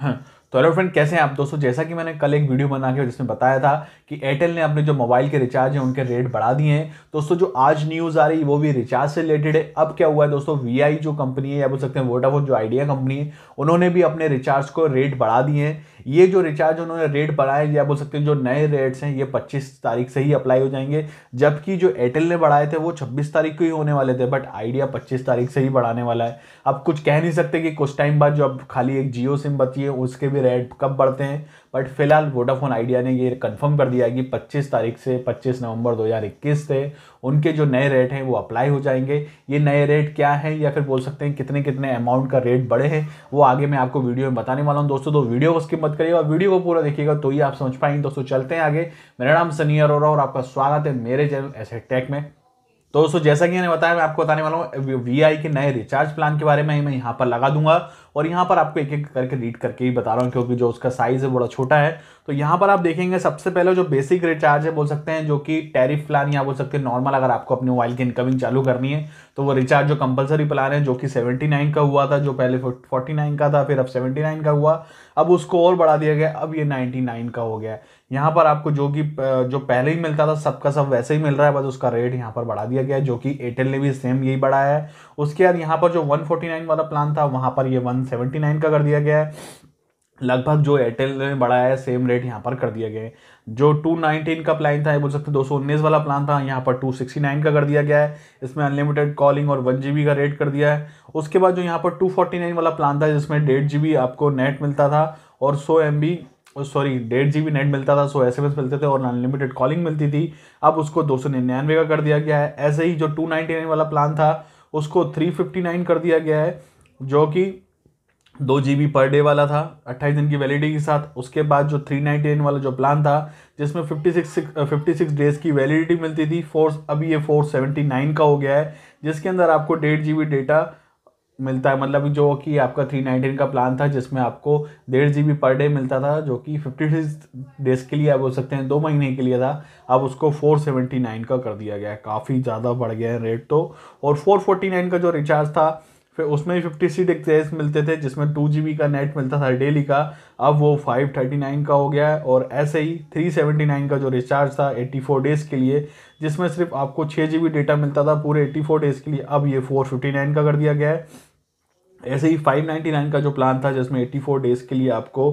हाँ, तो hello friend कैसे हैं आप दोस्तों जैसा कि मैंने कल एक वीडियो बना के जिसमें बताया था कि एयरटेल ने अपने जो मोबाइल के रिचार्ज हैं उनके रेट बढ़ा दिए हैं दोस्तों जो आज न्यूज़ आ रही है वो भी रिचार्ज से रिलेटेड है अब क्या हुआ है दोस्तों वीआई जो कंपनी है या बोल सकते हैं वोडाफोन जो आइडिया कंपनी है उन्होंने भी अपने रिचार्ज को रेट बढ़ा दिए हैं ये जो रिचार्ज उन्होंने रेट बढ़ाए या बोल सकते हैं जो नए रेट्स हैं ये पच्चीस तारीख से ही अप्लाई हो जाएंगे जबकि जो एयरटेल ने बढ़ाए थे वो छब्बीस तारीख को ही होने वाले थे बट आइडिया पच्चीस तारीख से ही बढ़ाने वाला है अब कुछ कह नहीं सकते कि कुछ टाइम बाद जो अब खाली एक जियो सिम बची है उसके भी रेट कब बढ़ते हैं बट फिलहाल वोडाफोन आइडिया ने ये कन्फर्म कर दिया कि 25 तारीख से 25 नवंबर 2021 से उनके जो नए रेट हैं वो अप्लाई हो जाएंगे ये नए रेट क्या हैं या फिर बोल सकते हैं कितने कितने अमाउंट का रेट बढ़े हैं वो आगे मैं आपको वीडियो में बताने वाला हूँ दोस्तों तो वीडियो उसके मत मत करिएगा वीडियो को पूरा देखिएगा तो ही आप समझ पाएंगे दोस्तों चलते हैं आगे मेरा नाम सनी अरोरा और आपका स्वागत है मेरे चैनल ऐसे टेक में तो दोस्तों जैसा कि मैंने बताया मैं आपको बताने वाला हूँ वी के नए रिचार्ज प्लान के बारे में ही मैं यहाँ पर लगा दूंगा और यहाँ पर आपको एक एक करके रीड करके ही बता रहा हूँ क्योंकि जो उसका साइज़ है बड़ा छोटा है तो यहाँ पर आप देखेंगे सबसे पहले जो बेसिक रिचार्ज है बोल सकते हैं जो कि टैरिफ प्लान या बोल सकते हैं नॉर्मल अगर आपको अपने मोबाइल की इनकमिंग चालू करनी है तो वो रिचार्ज जो कंपलसरी प्लान है जो कि सेवेंटी का हुआ था जो पहले फोर्टी का था फिर अब सेवेंटी का हुआ अब उसको और बढ़ा दिया गया अब ये नाइन का हो गया है यहाँ पर आपको जो कि जो पहले ही मिलता था सबका सब वैसे ही मिल रहा है बस उसका रेट यहाँ पर बढ़ा दिया गया है जो कि एयरटेल ने भी सेम यही बढ़ाया है उसके बाद यहाँ पर जो नाइन वाला प्लान था वहाँ पर ये नाइन का कर दिया गया है लगभग जो एयरटेल ने बढ़ाया है सेम रेट यहाँ पर कर दिया गया है जो 219 का प्लान था ये बोल सकते दो सौ उन्नीस वाला प्लान था यहाँ पर 269 का कर दिया गया है इसमें अनलिमिटेड कॉलिंग और वन जी का रेट कर दिया है उसके बाद जो यहाँ पर 249 वाला प्लान था जिसमें डेढ़ जी आपको नेट मिलता था और सौ एम सॉरी डेढ़ जी नेट मिलता था सो एस मिलते थे और अनलिमिटेड कॉलिंग मिलती थी अब उसको दो का कर दिया गया है ऐसे ही जो टू वाला प्लान था उसको थ्री कर दिया गया है जो कि दो जी बी पर डे वाला था अट्ठाईस दिन की वैलिडिटी के साथ उसके बाद जो थ्री नाइन वाला जो प्लान था जिसमें fifty six fifty six days की वैलिडिटी मिलती थी फोर अभी ये फोर सेवेंटी नाइन का हो गया है जिसके अंदर आपको डेढ़ जी बी डेटा मिलता है मतलब जो कि आपका थ्री नाइनटीन का प्लान था जिसमें आपको डेढ़ जी बी पर डे मिलता था जो कि फिफ्टी सिक्स डेज़ के लिए आप बोल सकते हैं दो महीने के लिए था अब उसको फोर सेवेंटी नाइन का कर दिया गया है काफ़ी ज़्यादा बढ़ गया है रेट तो और फोर फोर्टी नाइन का जो रिचार्ज था फिर उसमें फिफ्टी सीट एक्सेस मिलते थे जिसमें टू जी का नेट मिलता था डेली का अब वो फाइव थर्टी नाइन का हो गया है और ऐसे ही थ्री सेवेंटी नाइन का जो रिचार्ज था एट्टी फोर डेज़ के लिए जिसमें सिर्फ आपको छः जी बी डेटा मिलता था पूरे एट्टी फोर डेज़ के लिए अब ये फोर फिफ्टी नाइन का कर दिया गया है ऐसे ही फाइव नाइन्टी नाइन का जो प्लान था जिसमें एट्टी फोर डेज़ के लिए आपको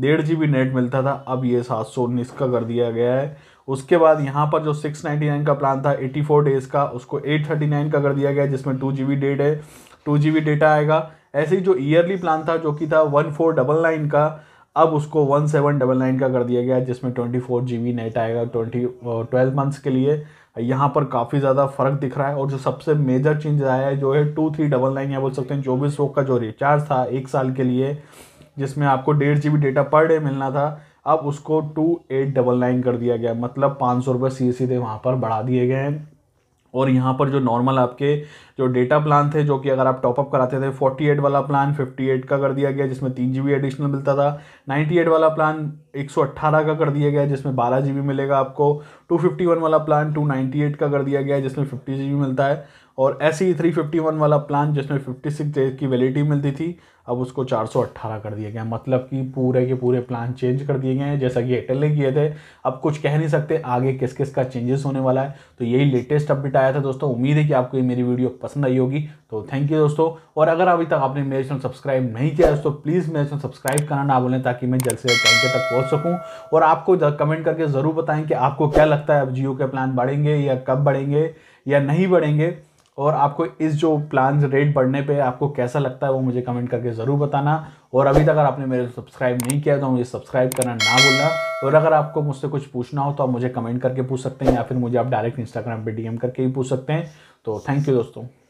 डेढ़ जी बी नेट मिलता था अब ये सात सौ उन्नीस का कर दिया गया है उसके बाद यहाँ पर जो 699 का प्लान था 84 डेज़ का उसको 839 का कर दिया गया जिसमें टू जी डेट है टू जी डेटा आएगा ऐसे ही जो ईयरली प्लान था जो कि था वन फोर डबल नाइन का अब उसको वन सेवन डबल नाइन का कर दिया गया जिसमें twenty four G B net आएगा ट्वेंटी ट्वेल्व मंथ्स के लिए यहाँ पर काफ़ी ज़्यादा फर्क दिख रहा है और जो सबसे मेजर चेंज आया है जो है टू थ्री डबल नाइन या बोल सकते हैं चौबीस सौ का जो रिचार्ज था एक साल के लिए जिसमें आपको डेढ़ G B data per day मिलना था अब उसको टू एट डबल नाइन कर दिया गया मतलब पाँच सौ रुपये सीधे सीधे वहाँ पर बढ़ा दिए गए हैं और यहाँ पर जो नॉर्मल आपके जो डेटा प्लान थे जो कि अगर आप टॉपअप कराते थे फोर्टी एट वाला प्लान फिफ्टी एट का कर दिया गया जिसमें तीन जी बी एडिशनल मिलता था नाइन्टी एट वाला प्लान एक सौ अट्ठारह का कर दिया गया जिसमें बारह जी बी मिलेगा आपको टू फिफ्टी वन वाला प्लान टू नाइन्टी एट का कर दिया गया जिसमें फिफ्टी जी बी मिलता है और ऐसे ही थ्री फिफ्टी वन वाला प्लान जिसमें फिफ्टी सिक्स डेज की वैलिडिटी मिलती थी अब उसको चार सौ अट्ठारह कर दिया गया मतलब कि पूरे के पूरे प्लान चेंज कर दिए गए हैं जैसा कि एयरटेल ने किए थे अब कुछ कह नहीं सकते आगे किस किस का चेंजेस होने वाला है तो यही लेटेस्ट अपडेट आया था दोस्तों उम्मीद है कि आपको ये मेरी वीडियो पसंद आई होगी तो थैंक यू दोस्तों और अगर अभी तक आपने मेरे चैनल सब्सक्राइब नहीं किया दोस्तों प्लीज़ मेरे चैनल सब्सक्राइब करना ना बोलें ताकि मैं जल्द से जल्द टाइम के तक पहुँच सकूँ और आपको कमेंट करके ज़रूर बताएँ कि आपको क्या लगता है अब जियो के प्लान बढ़ेंगे या कब बढ़ेंगे या नहीं बढ़ेंगे और आपको इस जो प्लान रेट बढ़ने पे आपको कैसा लगता है वो मुझे कमेंट करके ज़रूर बताना और अभी तक अगर आपने मेरे सब्सक्राइब नहीं किया तो मुझे सब्सक्राइब करना ना भूलना और अगर आपको मुझसे कुछ पूछना हो तो आप मुझे कमेंट करके पूछ सकते हैं या फिर मुझे आप डायरेक्ट इंस्टाग्राम पे डीएम करके ही पूछ सकते हैं तो थैंक यू दोस्तों